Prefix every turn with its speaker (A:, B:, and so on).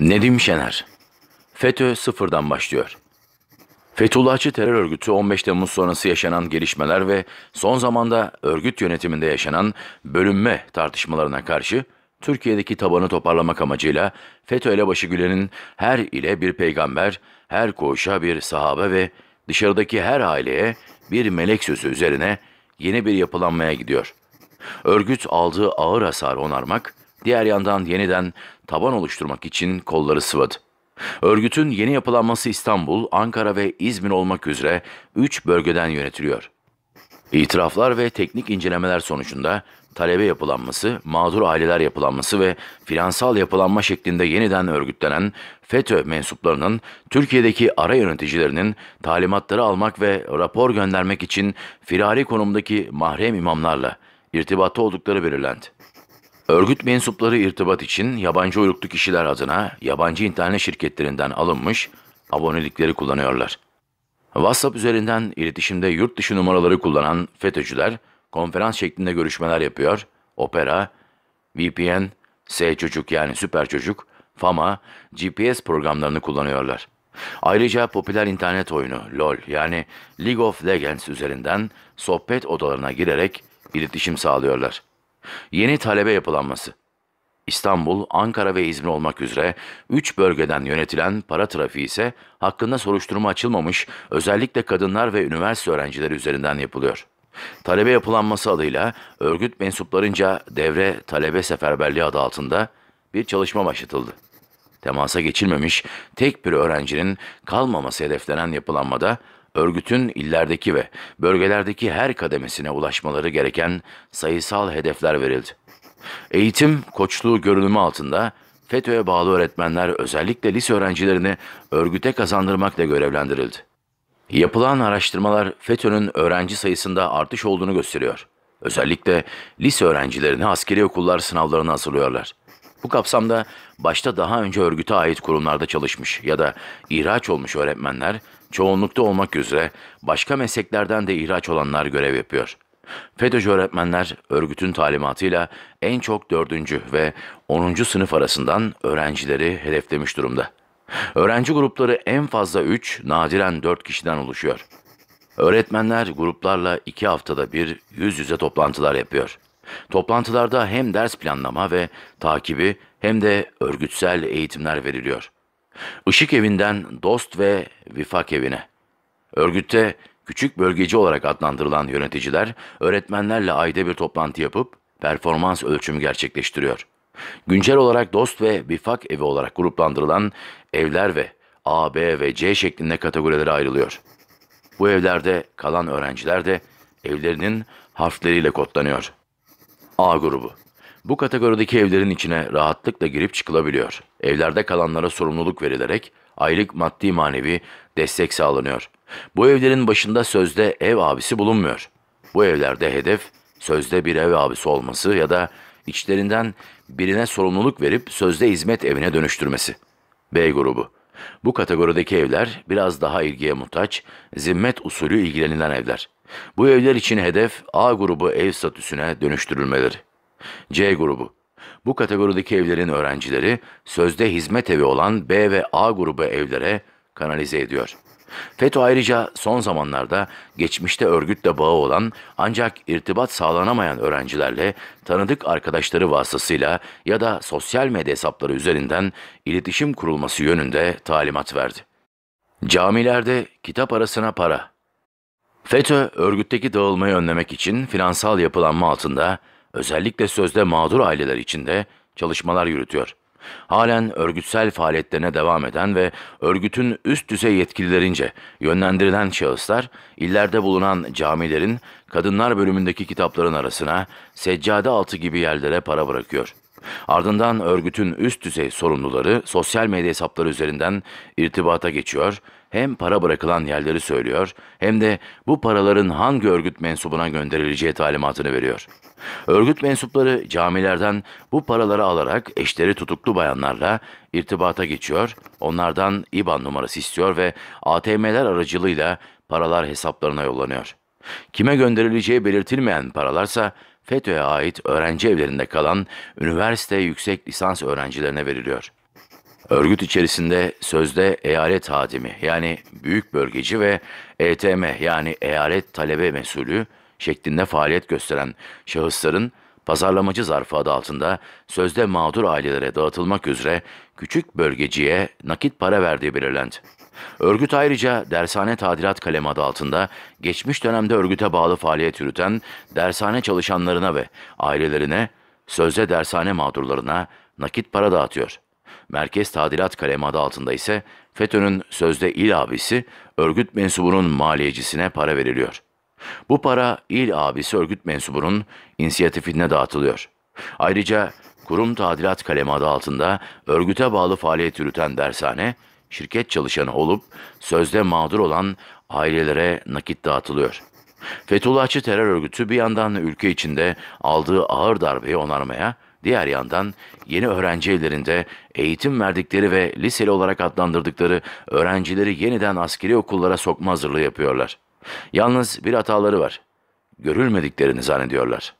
A: Nedim Şener FETÖ sıfırdan başlıyor. Fethullahçı terör örgütü 15 Temmuz sonrası yaşanan gelişmeler ve son zamanda örgüt yönetiminde yaşanan bölünme tartışmalarına karşı Türkiye'deki tabanı toparlamak amacıyla FETÖ ile başı gülenin her ile bir peygamber, her koğuşa bir sahabe ve dışarıdaki her aileye bir melek sözü üzerine yeni bir yapılanmaya gidiyor. Örgüt aldığı ağır hasarı onarmak, diğer yandan yeniden taban oluşturmak için kolları sıvadı. Örgütün yeni yapılanması İstanbul, Ankara ve İzmir olmak üzere 3 bölgeden yönetiliyor. İtiraflar ve teknik incelemeler sonucunda talebe yapılanması, mağdur aileler yapılanması ve finansal yapılanma şeklinde yeniden örgütlenen FETÖ mensuplarının Türkiye'deki ara yöneticilerinin talimatları almak ve rapor göndermek için firari konumdaki mahrem imamlarla irtibatta oldukları belirlendi. Örgüt mensupları irtibat için yabancı uyruklu kişiler adına yabancı internet şirketlerinden alınmış abonelikleri kullanıyorlar. WhatsApp üzerinden iletişimde yurt dışı numaraları kullanan FETÖ'cüler konferans şeklinde görüşmeler yapıyor, Opera, VPN, S çocuk yani süper çocuk, Fama, GPS programlarını kullanıyorlar. Ayrıca popüler internet oyunu LOL yani League of Legends üzerinden sohbet odalarına girerek iletişim sağlıyorlar. Yeni talebe yapılanması. İstanbul, Ankara ve İzmir olmak üzere 3 bölgeden yönetilen para trafiği ise hakkında soruşturma açılmamış özellikle kadınlar ve üniversite öğrencileri üzerinden yapılıyor. Talebe yapılanması adıyla örgüt mensuplarınca devre talebe seferberliği adı altında bir çalışma başlatıldı. Temasa geçilmemiş tek bir öğrencinin kalmaması hedeflenen yapılanmada örgütün illerdeki ve bölgelerdeki her kademesine ulaşmaları gereken sayısal hedefler verildi. Eğitim, koçluğu görünümü altında FETÖ'ye bağlı öğretmenler özellikle lise öğrencilerini örgüte kazandırmakla görevlendirildi. Yapılan araştırmalar FETÖ'nün öğrenci sayısında artış olduğunu gösteriyor. Özellikle lise öğrencilerini askeri okullar sınavlarına hazırlıyorlar. Bu kapsamda başta daha önce örgüte ait kurumlarda çalışmış ya da ihraç olmuş öğretmenler çoğunlukta olmak üzere başka mesleklerden de ihraç olanlar görev yapıyor. FETÖ'cü öğretmenler örgütün talimatıyla en çok 4. ve 10. sınıf arasından öğrencileri hedeflemiş durumda. Öğrenci grupları en fazla 3, nadiren 4 kişiden oluşuyor. Öğretmenler gruplarla 2 haftada bir yüz yüze toplantılar yapıyor. Toplantılarda hem ders planlama ve takibi hem de örgütsel eğitimler veriliyor. Işık evinden dost ve vifak evine. Örgütte küçük bölgeci olarak adlandırılan yöneticiler öğretmenlerle ayda bir toplantı yapıp performans ölçümü gerçekleştiriyor. Güncel olarak dost ve bifak evi olarak gruplandırılan evler ve A, B ve C şeklinde kategorilere ayrılıyor. Bu evlerde kalan öğrenciler de evlerinin harfleriyle kodlanıyor. A grubu. Bu kategorideki evlerin içine rahatlıkla girip çıkılabiliyor. Evlerde kalanlara sorumluluk verilerek aylık maddi manevi destek sağlanıyor. Bu evlerin başında sözde ev abisi bulunmuyor. Bu evlerde hedef sözde bir ev abisi olması ya da içlerinden birine sorumluluk verip sözde hizmet evine dönüştürmesi. B grubu. Bu kategorideki evler biraz daha ilgiye muhtaç, zimmet usulü ilgilenilen evler. Bu evler için hedef A grubu ev statüsüne dönüştürülmeleri. C grubu. Bu kategorideki evlerin öğrencileri sözde hizmet evi olan B ve A grubu evlere kanalize ediyor. FETÖ ayrıca son zamanlarda geçmişte örgütle bağı olan ancak irtibat sağlanamayan öğrencilerle tanıdık arkadaşları vasıtasıyla ya da sosyal medya hesapları üzerinden iletişim kurulması yönünde talimat verdi. Camilerde kitap arasına para, FETÖ, örgütteki dağılmayı önlemek için finansal yapılanma altında, özellikle sözde mağdur aileler içinde çalışmalar yürütüyor. Halen örgütsel faaliyetlerine devam eden ve örgütün üst düzey yetkililerince yönlendirilen şahıslar, illerde bulunan camilerin kadınlar bölümündeki kitapların arasına, seccade altı gibi yerlere para bırakıyor.'' Ardından örgütün üst düzey sorumluları sosyal medya hesapları üzerinden irtibata geçiyor, hem para bırakılan yerleri söylüyor hem de bu paraların hangi örgüt mensubuna gönderileceği talimatını veriyor. Örgüt mensupları camilerden bu paraları alarak eşleri tutuklu bayanlarla irtibata geçiyor, onlardan IBAN numarası istiyor ve ATM'ler aracılığıyla paralar hesaplarına yollanıyor. Kime gönderileceği belirtilmeyen paralarsa FETÖ'ye ait öğrenci evlerinde kalan üniversite yüksek lisans öğrencilerine veriliyor. Örgüt içerisinde sözde eyalet hadimi yani büyük bölgeci ve ETM yani eyalet talebe mesulü şeklinde faaliyet gösteren şahısların pazarlamacı zarfı adı altında sözde mağdur ailelere dağıtılmak üzere küçük bölgeciye nakit para verdiği belirlendi. Örgüt ayrıca Dershane Tadilat Kalemi adı altında geçmiş dönemde örgüte bağlı faaliyet yürüten dershane çalışanlarına ve ailelerine, sözde dershane mağdurlarına nakit para dağıtıyor. Merkez Tadilat Kalemi adı altında ise FETÖ'nün sözde il abisi, örgüt mensubunun maliyecisine para veriliyor. Bu para il abisi örgüt mensubunun inisiyatifine dağıtılıyor. Ayrıca Kurum Tadilat Kalemi adı altında örgüte bağlı faaliyet yürüten dershane, şirket çalışanı olup sözde mağdur olan ailelere nakit dağıtılıyor. Fethullahçı terör örgütü bir yandan ülke içinde aldığı ağır darbeyi onarmaya, diğer yandan yeni öğrenci evlerinde eğitim verdikleri ve liseli olarak adlandırdıkları öğrencileri yeniden askeri okullara sokma hazırlığı yapıyorlar. Yalnız bir hataları var. Görülmediklerini zannediyorlar.